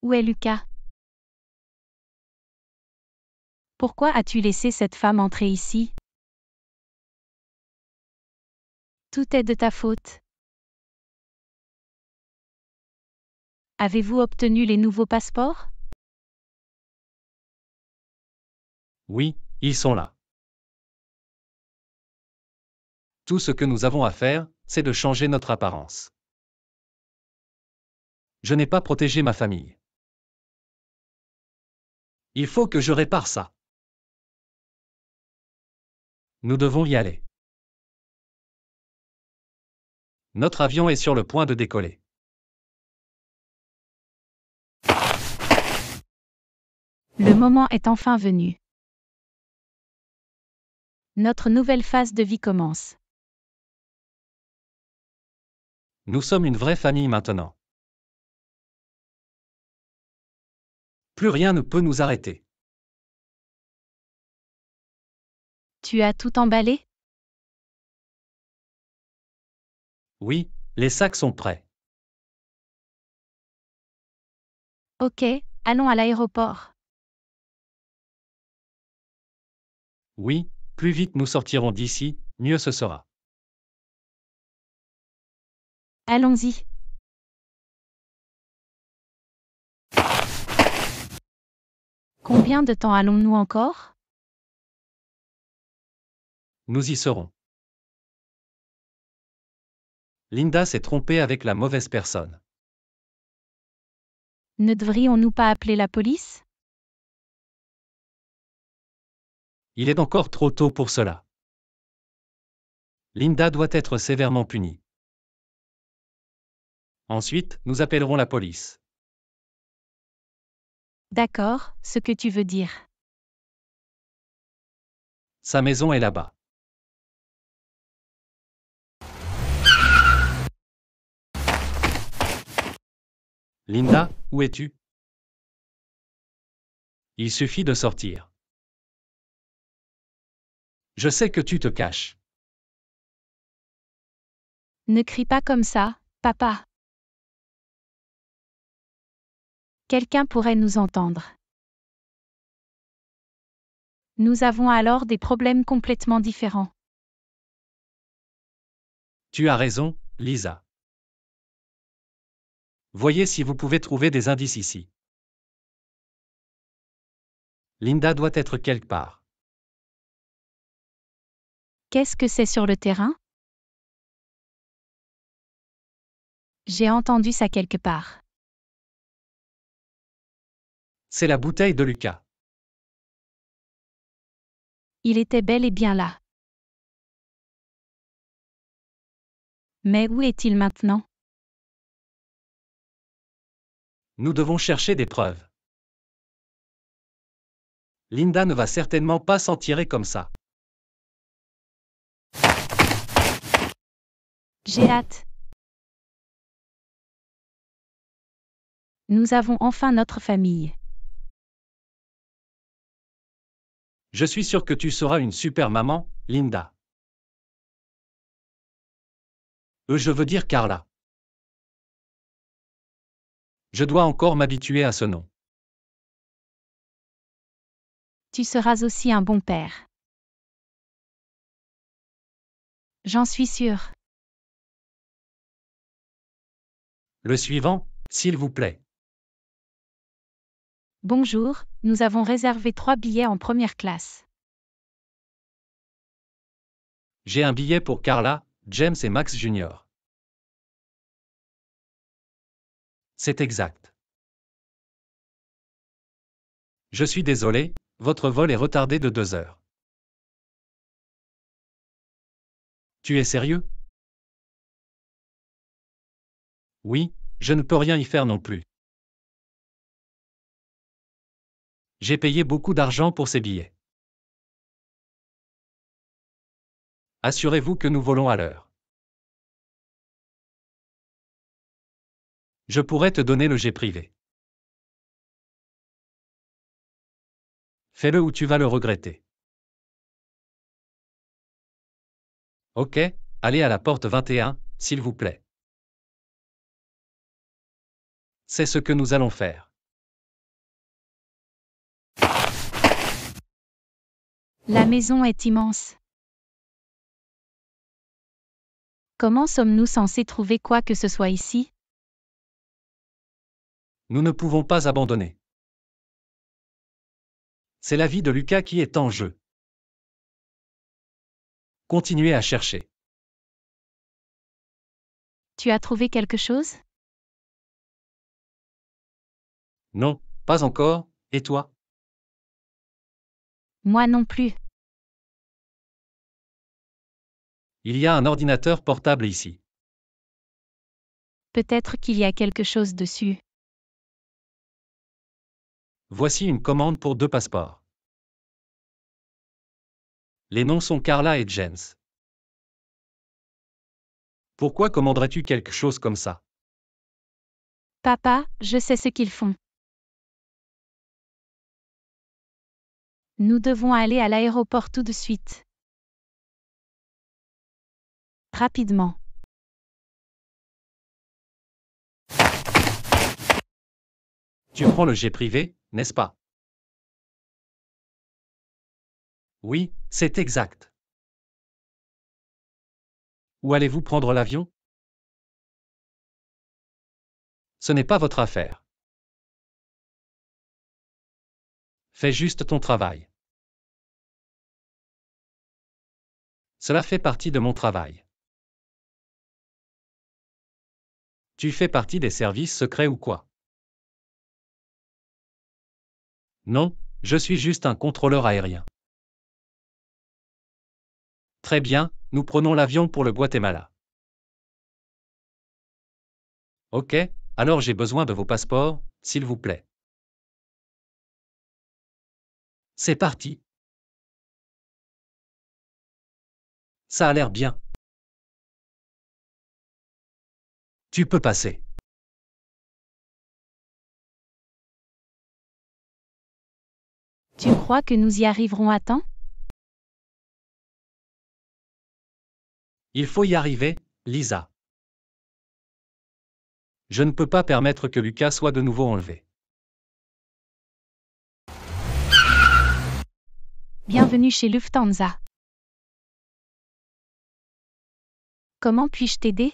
Où est Lucas Pourquoi as-tu laissé cette femme entrer ici Tout est de ta faute. Avez-vous obtenu les nouveaux passeports Oui, ils sont là. Tout ce que nous avons à faire, c'est de changer notre apparence. Je n'ai pas protégé ma famille. Il faut que je répare ça. Nous devons y aller. Notre avion est sur le point de décoller. Le moment est enfin venu. Notre nouvelle phase de vie commence. Nous sommes une vraie famille maintenant. Plus rien ne peut nous arrêter. Tu as tout emballé Oui, les sacs sont prêts. Ok, allons à l'aéroport. Oui, plus vite nous sortirons d'ici, mieux ce sera. Allons-y. Combien de temps allons-nous encore Nous y serons. Linda s'est trompée avec la mauvaise personne. Ne devrions-nous pas appeler la police Il est encore trop tôt pour cela. Linda doit être sévèrement punie. Ensuite, nous appellerons la police. D'accord, ce que tu veux dire. Sa maison est là-bas. Linda, où es-tu Il suffit de sortir. Je sais que tu te caches. Ne crie pas comme ça, papa. quelqu'un pourrait nous entendre. Nous avons alors des problèmes complètement différents. Tu as raison, Lisa. Voyez si vous pouvez trouver des indices ici. Linda doit être quelque part. Qu'est-ce que c'est sur le terrain J'ai entendu ça quelque part. C'est la bouteille de Lucas. Il était bel et bien là. Mais où est-il maintenant Nous devons chercher des preuves. Linda ne va certainement pas s'en tirer comme ça. J'ai hâte. Nous avons enfin notre famille. Je suis sûre que tu seras une super maman, Linda. Euh, je veux dire Carla. Je dois encore m'habituer à ce nom. Tu seras aussi un bon père. J'en suis sûre. Le suivant, s'il vous plaît. Bonjour, nous avons réservé trois billets en première classe. J'ai un billet pour Carla, James et Max Jr. C'est exact. Je suis désolé, votre vol est retardé de deux heures. Tu es sérieux Oui, je ne peux rien y faire non plus. J'ai payé beaucoup d'argent pour ces billets. Assurez-vous que nous volons à l'heure. Je pourrais te donner le jet privé. Fais-le ou tu vas le regretter. Ok, allez à la porte 21, s'il vous plaît. C'est ce que nous allons faire. La maison est immense. Comment sommes-nous censés trouver quoi que ce soit ici Nous ne pouvons pas abandonner. C'est la vie de Lucas qui est en jeu. Continuez à chercher. Tu as trouvé quelque chose Non, pas encore, et toi moi non plus. Il y a un ordinateur portable ici. Peut-être qu'il y a quelque chose dessus. Voici une commande pour deux passeports. Les noms sont Carla et Jens. Pourquoi commanderais-tu quelque chose comme ça Papa, je sais ce qu'ils font. Nous devons aller à l'aéroport tout de suite. Rapidement. Tu prends le jet privé, n'est-ce pas Oui, c'est exact. Où allez-vous prendre l'avion Ce n'est pas votre affaire. Fais juste ton travail. Cela fait partie de mon travail. Tu fais partie des services secrets ou quoi Non, je suis juste un contrôleur aérien. Très bien, nous prenons l'avion pour le Guatemala. Ok, alors j'ai besoin de vos passeports, s'il vous plaît. C'est parti. Ça a l'air bien. Tu peux passer. Tu crois que nous y arriverons à temps Il faut y arriver, Lisa. Je ne peux pas permettre que Lucas soit de nouveau enlevé. Bienvenue chez Lufthansa. Comment puis-je t'aider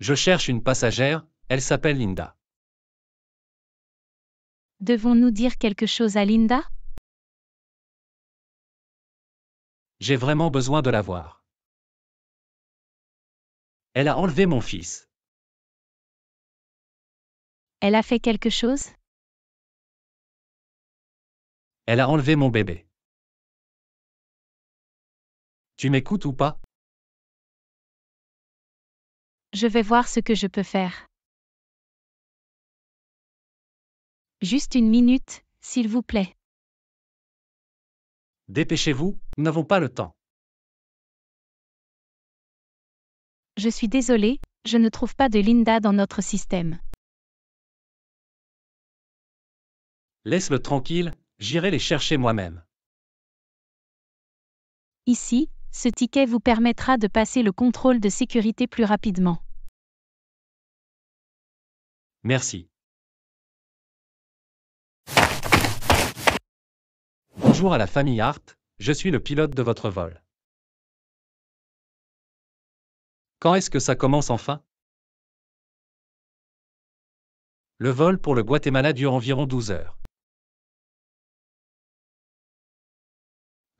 Je cherche une passagère, elle s'appelle Linda. Devons-nous dire quelque chose à Linda J'ai vraiment besoin de la voir. Elle a enlevé mon fils. Elle a fait quelque chose Elle a enlevé mon bébé. Tu m'écoutes ou pas Je vais voir ce que je peux faire. Juste une minute, s'il vous plaît. Dépêchez-vous, nous n'avons pas le temps. Je suis désolée, je ne trouve pas de Linda dans notre système. Laisse-le tranquille, j'irai les chercher moi-même. Ici, ce ticket vous permettra de passer le contrôle de sécurité plus rapidement. Merci. Bonjour à la famille Hart, je suis le pilote de votre vol. Quand est-ce que ça commence enfin Le vol pour le Guatemala dure environ 12 heures.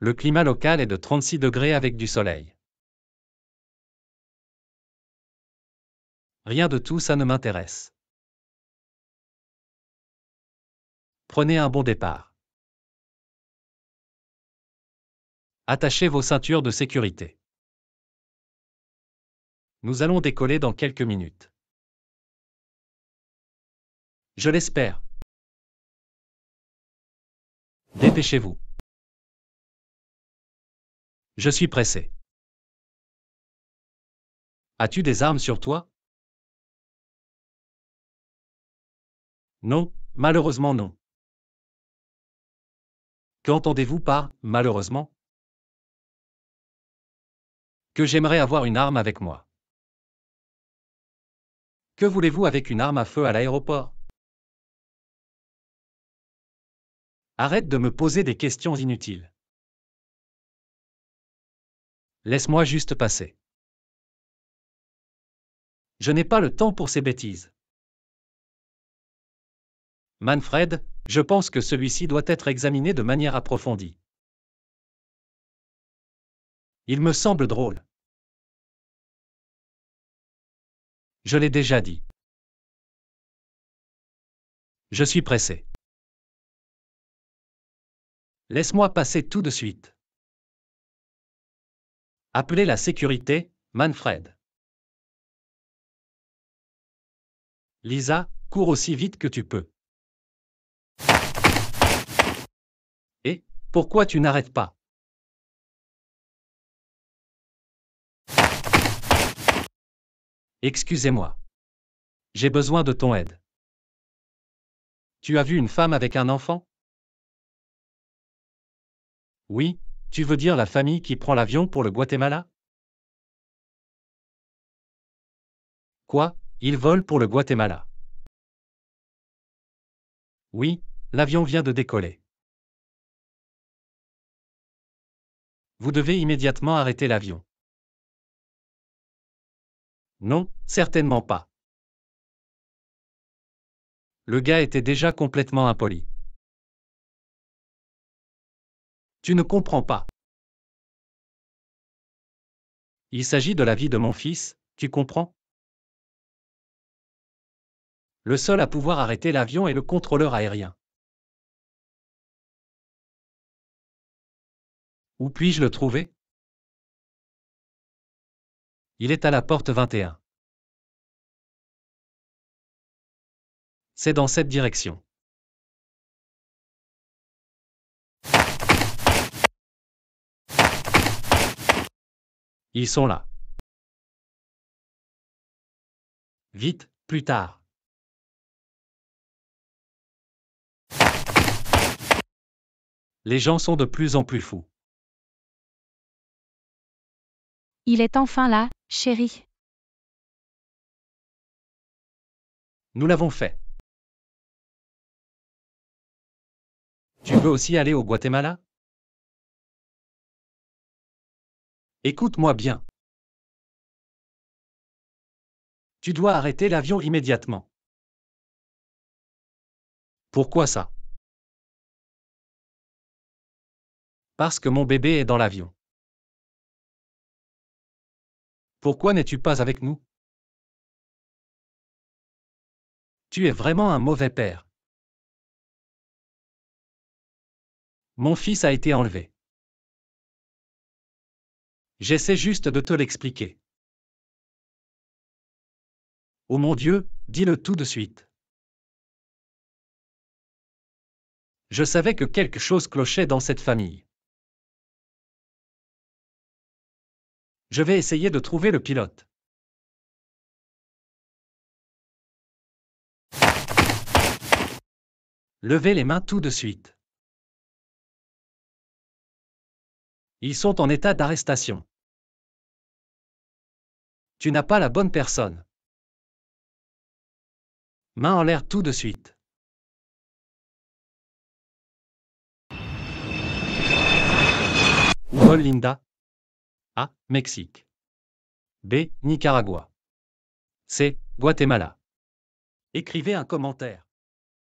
Le climat local est de 36 degrés avec du soleil. Rien de tout ça ne m'intéresse. Prenez un bon départ. Attachez vos ceintures de sécurité. Nous allons décoller dans quelques minutes. Je l'espère. Dépêchez-vous. Je suis pressé. As-tu des armes sur toi Non, malheureusement non. Qu'entendez-vous par malheureusement Que j'aimerais avoir une arme avec moi. Que voulez-vous avec une arme à feu à l'aéroport Arrête de me poser des questions inutiles. Laisse-moi juste passer. Je n'ai pas le temps pour ces bêtises. Manfred, je pense que celui-ci doit être examiné de manière approfondie. Il me semble drôle. Je l'ai déjà dit. Je suis pressé. Laisse-moi passer tout de suite. Appelez la sécurité, Manfred. Lisa, cours aussi vite que tu peux. Et, pourquoi tu n'arrêtes pas Excusez-moi. J'ai besoin de ton aide. Tu as vu une femme avec un enfant Oui, tu veux dire la famille qui prend l'avion pour le Guatemala Quoi Ils volent pour le Guatemala. Oui, l'avion vient de décoller. Vous devez immédiatement arrêter l'avion. Non, certainement pas. Le gars était déjà complètement impoli. Tu ne comprends pas. Il s'agit de la vie de mon fils, tu comprends Le seul à pouvoir arrêter l'avion est le contrôleur aérien. Où puis-je le trouver Il est à la porte 21. C'est dans cette direction. Ils sont là. Vite, plus tard. Les gens sont de plus en plus fous. Il est enfin là, chérie. Nous l'avons fait. Tu veux aussi aller au Guatemala Écoute-moi bien. Tu dois arrêter l'avion immédiatement. Pourquoi ça Parce que mon bébé est dans l'avion. Pourquoi n'es-tu pas avec nous Tu es vraiment un mauvais père. Mon fils a été enlevé. J'essaie juste de te l'expliquer. Oh mon Dieu, dis-le tout de suite. Je savais que quelque chose clochait dans cette famille. Je vais essayer de trouver le pilote. Levez les mains tout de suite. Ils sont en état d'arrestation. Tu n'as pas la bonne personne. Main en l'air tout de suite. Linda. A. Mexique. B. Nicaragua. C. Guatemala. Écrivez un commentaire.